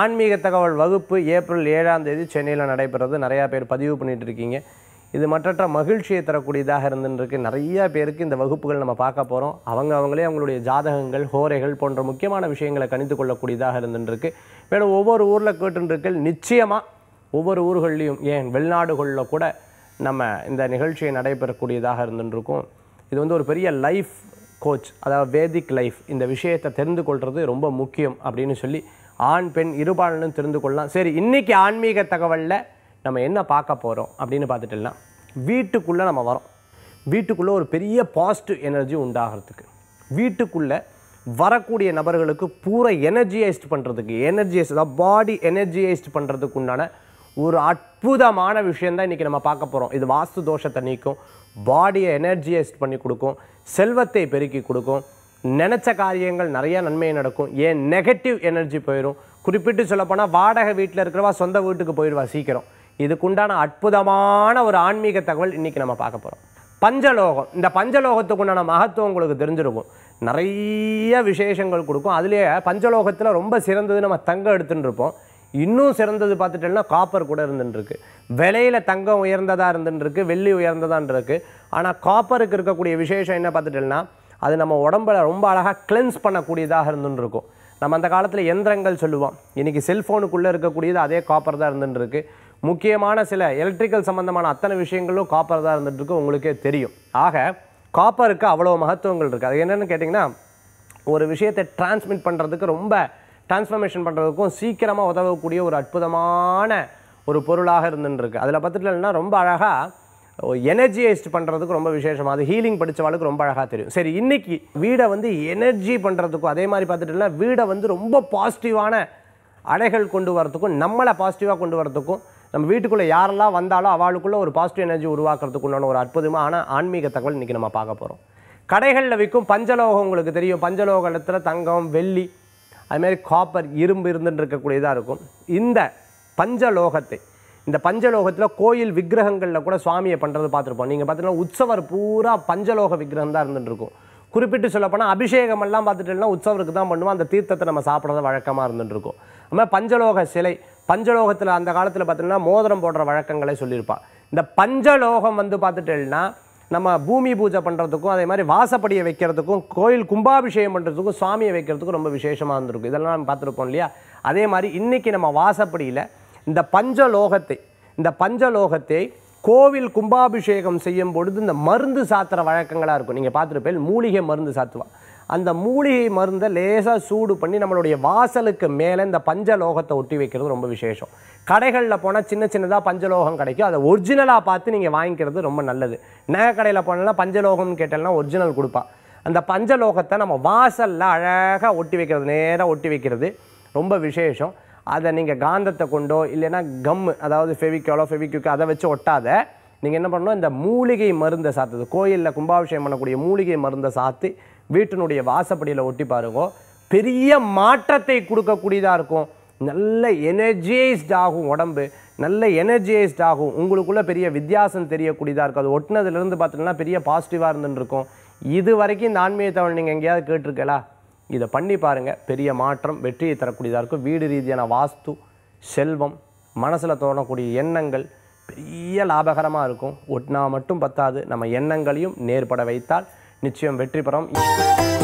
ஆன்மீக தகவல் வகுப்பு ஏப்ரல் ஏழாம் தேதி சென்னையில் நடைபெறது நிறையா பேர் பதிவு பண்ணிகிட்டு இருக்கீங்க இது மற்ற மகிழ்ச்சியை தரக்கூடியதாக இருந்துருக்கு நிறையா பேருக்கு இந்த வகுப்புகள் நம்ம பார்க்க போகிறோம் அவங்க அவங்களே அவங்களுடைய ஜாதகங்கள் ஹோரைகள் போன்ற முக்கியமான விஷயங்களை கணித்து கொள்ளக்கூடியதாக இருந்துருக்கு மேலும் ஒவ்வொரு ஊரில் கேட்டுருக்கு நிச்சயமாக ஒவ்வொரு ஊர்கள்லேயும் ஏன் வெளிநாடுகளில் கூட நம்ம இந்த நிகழ்ச்சியை நடைபெறக்கூடியதாக இருந்துருக்கும் இது வந்து ஒரு பெரிய லைஃப் கோச் அதாவது வேதிக் லைஃப் இந்த விஷயத்தை தெரிந்து கொள்வது ரொம்ப முக்கியம் அப்படின்னு சொல்லி ஆண் பெண் இருபாலனும் தெரிந்து கொள்ளலாம் சரி இன்றைக்கி ஆன்மீக தகவலில் நம்ம என்ன பார்க்க போகிறோம் அப்படின்னு பார்த்துட்டுலாம் வீட்டுக்குள்ளே நம்ம வரோம் வீட்டுக்குள்ளே ஒரு பெரிய பாசிட்டிவ் எனர்ஜி உண்டாகிறதுக்கு வீட்டுக்குள்ளே வரக்கூடிய நபர்களுக்கு பூரா எனர்ஜியைஸ்ட் பண்ணுறதுக்கு எனர்ஜைஸ் அதாவது பாடி எனர்ஜியைஸ்ட் பண்ணுறதுக்கு உண்டான ஒரு அற்புதமான விஷயந்தான் இன்றைக்கி நம்ம பார்க்க போகிறோம் இது வாஸ்து தோஷத்தை நீக்கும் பாடியை எனர்ஜியைஸ்ட் பண்ணி கொடுக்கும் செல்வத்தை பெருக்கி கொடுக்கும் நினச்ச காரியங்கள் நிறையா நன்மை நடக்கும் ஏன் நெகட்டிவ் எனர்ஜி போயிடும் குறிப்பிட்டு சொல்லப்போனால் வாடகை வீட்டில் இருக்கிறவா சொந்த வீட்டுக்கு போயிடுவா சீக்கிரம் இதுக்குண்டான அற்புதமான ஒரு ஆன்மீக தகவல் இன்றைக்கி நம்ம பார்க்க போகிறோம் பஞ்சலோகம் இந்த பஞ்சலோகத்துக்கு உண்டான மகத்துவம் உங்களுக்கு தெரிஞ்சிருக்கும் நிறைய விசேஷங்கள் கொடுக்கும் அதுலேயே பஞ்சலோகத்தில் ரொம்ப சிறந்தது நம்ம தங்கம் எடுத்துன்னு இருப்போம் இன்னும் சிறந்தது பார்த்துட்டோம்னா காப்பர் கூட இருந்துருக்கு விலையில் தங்கம் உயர்ந்ததாக இருந்துருக்கு வெள்ளி உயர்ந்ததான் இருக்குது ஆனால் காப்பருக்கு இருக்கக்கூடிய விசேஷம் என்ன பார்த்துட்டோம்னா அது நம்ம உடம்புல ரொம்ப அழகாக கிளென்ஸ் பண்ணக்கூடியதாக இருந்துருக்கும் நம்ம அந்த காலத்தில் எந்திரங்கள் சொல்லுவோம் இன்றைக்கி செல்ஃபோனுக்குள்ளே இருக்கக்கூடியது அதே காப்பர் தான் இருந்துட்டுருக்கு முக்கியமான சில எலக்ட்ரிக்கல் சம்மந்தமான அத்தனை விஷயங்களும் காப்பர் தான் இருந்துட்டுருக்கு உங்களுக்கே தெரியும் ஆக காப்பருக்கு அவ்வளோ மகத்துவங்கள் இருக்குது அது என்னென்னு கேட்டிங்கன்னா ஒரு விஷயத்தை டிரான்ஸ்மிட் பண்ணுறதுக்கு ரொம்ப டிரான்ஸ்ஃபர்மேஷன் பண்ணுறதுக்கும் சீக்கிரமாக உதவக்கூடிய ஒரு அற்புதமான ஒரு பொருளாக இருந்துருக்கு அதில் பார்த்துட்டுலன்னா ரொம்ப அழகாக எனர்ஜியைஸ்ட் பண்ணுறதுக்கு ரொம்ப விசேஷமாக அது ஹீலிங் படித்தவாளுக்கு ரொம்ப அழகாக தெரியும் சரி இன்றைக்கி வீடை வந்து எனர்ஜி பண்ணுறதுக்கும் அதே மாதிரி பார்த்துட்டுனா வீடை வந்து ரொம்ப பாசிட்டிவான அடைகள் கொண்டு வரத்துக்கும் நம்மளை பாசிட்டிவாக கொண்டு வரத்துக்கும் நம்ம வீட்டுக்குள்ளே யாரெல்லாம் வந்தாலும் அவளுக்குள்ளே ஒரு பாசிட்டிவ் எனர்ஜி உருவாக்குறதுக்குண்டான ஒரு அற்புதமான ஆன்மீக தகவல் இன்றைக்கி நம்ம பார்க்க போகிறோம் கடைகளில் விற்கும் பஞ்சலோகம் உங்களுக்கு தெரியும் பஞ்சலோகத்தில் தங்கம் வெள்ளி அதுமாரி காப்பர் இரும்பு இருந்துருக்கக்கூடியதாக இருக்கும் இந்த பஞ்சலோகத்தை இந்த பஞ்சலோகத்தில் கோயில் விக்கிரகங்களில் கூட சுவாமியை பண்ணுறது பார்த்துருப்போம் நீங்கள் பார்த்தீங்கன்னா உற்சவர் பூரா பஞ்சலோக விக்கிரகம் தான் இருந்துட்டுருக்கும் குறிப்பிட்டு சொல்லப்போனால் அபிஷேகமெல்லாம் பார்த்துட்டோம்னா உற்சவருக்கு தான் பண்ணுவோம் அந்த தீர்த்தத்தை நம்ம சாப்பிட்றது வழக்கமாக இருந்துட்டுருக்கும் அதுமாதிரி பஞ்சலோக சிலை பஞ்சலோகத்தில் அந்த காலத்தில் பார்த்தீங்கன்னா மோதிரம் போடுற வழக்கங்களை சொல்லியிருப்பாள் இந்த பஞ்சலோகம் வந்து பார்த்துட்டேன்னா நம்ம பூமி பூஜை பண்ணுறதுக்கும் அதே மாதிரி வாசப்படியை வைக்கிறதுக்கும் கோயில் கும்பாபிஷேகம் பண்ணுறதுக்கும் சுவாமியை வைக்கிறதுக்கும் ரொம்ப விசேஷமாக இருந்திருக்கும் இதெல்லாம் நம்ம பார்த்துருக்கோம் இல்லையா அதே மாதிரி இன்றைக்கி நம்ம வாசப்படியில் இந்த பஞ்சலோகத்தை இந்த பஞ்சலோகத்தை கோவில் கும்பாபிஷேகம் செய்யும் பொழுது இந்த மருந்து சாத்திர வழக்கங்களாக இருக்கும் நீங்கள் பார்த்துருப்பேன் மூலிகை மருந்து சாத்துவான் அந்த மூலிகை மருந்தை லேசாக சூடு பண்ணி நம்மளுடைய வாசலுக்கு மேலே இந்த பஞ்சலோகத்தை ஒட்டி வைக்கிறது ரொம்ப விசேஷம் கடைகளில் போனால் சின்ன சின்னதாக பஞ்சலோகம் கிடைக்கும் அதை ஒரிஜினலாக பார்த்து நீங்கள் வாங்கிக்கிறது ரொம்ப நல்லது நகை கடையில் போனால் பஞ்சலோகம்னு கேட்டாலும் ஒரிஜினல் கொடுப்பான் அந்த பஞ்சலோகத்தை நம்ம வாசலில் அழகாக ஒட்டி வைக்கிறது நேராக ஒட்டி வைக்கிறது ரொம்ப விசேஷம் அதை நீங்கள் காந்தத்தை கொண்டோ இல்லைன்னா கம்மு அதாவது ஃபெவிக்கோலோ ஃபெவிக்யூக்கோ அதை வச்சு ஒட்டாத நீங்கள் என்ன பண்ணணும் இந்த மூலிகை மருந்தை சாத்துது கோயிலில் கும்பாபிஷேகம் பண்ணக்கூடிய மூலிகை மருந்தை சாத்து வீட்டினுடைய வாசப்படியில் ஒட்டி பாருங்க பெரிய மாற்றத்தை கொடுக்கக்கூடியதாக இருக்கும் நல்ல எனர்ஜைஸ்ட் ஆகும் உடம்பு நல்ல எனர்ஜைஸ்ட் ஆகும் உங்களுக்குள்ளே பெரிய வித்தியாசம் தெரியக்கூடியதாக இருக்கும் அது ஒட்டினதுலேருந்து பார்த்தீங்கன்னா பெரிய பாசிட்டிவாக இருந்துருக்கும் இது வரைக்கும் இந்த ஆன்மீக தவணை நீங்கள் எங்கேயாவது கேட்டிருக்கலா இதை பண்ணி பாருங்கள் பெரிய மாற்றம் வெற்றியை தரக்கூடியதாக இருக்கும் வீடு ரீதியான வாஸ்து செல்வம் மனசில் தோணக்கூடிய எண்ணங்கள் பெரிய லாபகரமாக இருக்கும் ஒட்டினா மட்டும் பத்தாது நம்ம எண்ணங்களையும் நேர்பட வைத்தால் நிச்சயம் வெற்றி பெறும்